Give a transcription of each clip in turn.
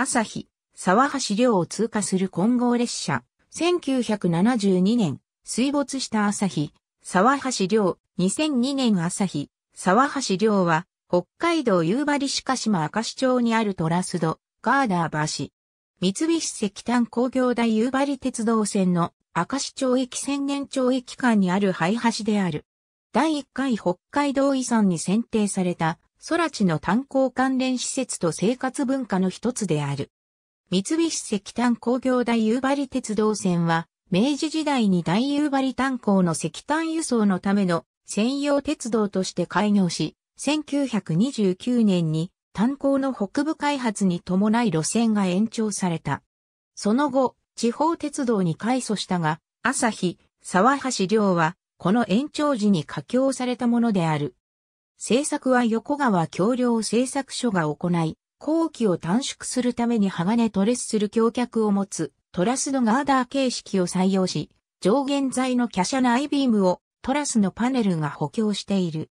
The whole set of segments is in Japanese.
朝日、沢橋梁を通過する混合列車。1972年、水没した朝日、沢橋梁。2002年朝日、沢橋梁は、北海道夕張市鹿島明石町にあるトラスド、ガーダー橋。三菱石炭工業大夕張鉄道線の明石町駅千年町駅間にある廃橋である。第1回北海道遺産に選定された空地の炭鉱関連施設と生活文化の一つである。三菱石炭工業大夕張鉄道線は、明治時代に大夕張炭鉱の石炭輸送のための専用鉄道として開業し、1929年に炭鉱の北部開発に伴い路線が延長された。その後、地方鉄道に改組したが、朝日、沢橋梁は、この延長時に架橋されたものである。制作は横川橋梁製作所が行い、工期を短縮するために鋼トレスする橋脚を持つトラスのガーダー形式を採用し、上限材の華奢なアイビームをトラスのパネルが補強している。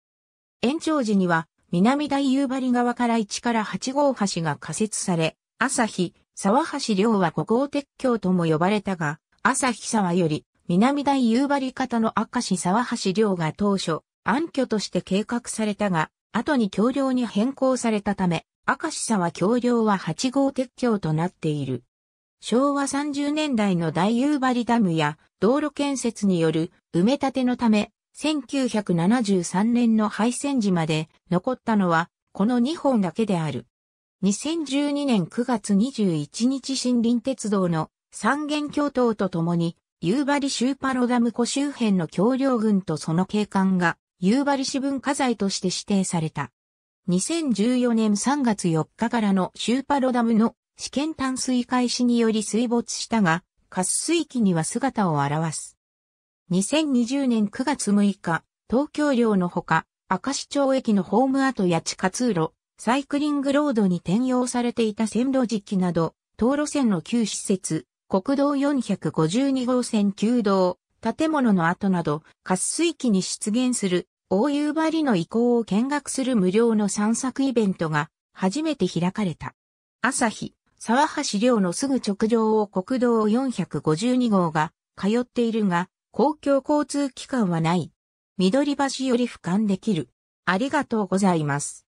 延長時には南大夕張側から1から8号橋が仮設され、朝日、沢橋梁は5号鉄橋とも呼ばれたが、朝日沢より南大夕張方の明石沢橋梁が当初、暗渠として計画されたが、後に橋梁に変更されたため、明石沢橋梁は8号鉄橋となっている。昭和30年代の大夕張ダムや道路建設による埋め立てのため、1973年の廃線時まで残ったのはこの2本だけである。2012年9月21日森林鉄道の三元橋等とともに夕張シューパロダム湖周辺の橋梁群とその景観が夕張市文化財として指定された。2014年3月4日からのシューパロダムの試験淡水開始により水没したが、滑水期には姿を現す。2020年9月6日、東京領のほか、明石町駅のホーム跡や地下通路、サイクリングロードに転用されていた線路実機など、道路線の旧施設、国道452号線旧道、建物の跡など、滑水期に出現する大夕張の遺構を見学する無料の散策イベントが初めて開かれた。朝日、沢橋寮のすぐ直上を国道452号が通っているが、公共交通機関はない。緑橋より俯瞰できる。ありがとうございます。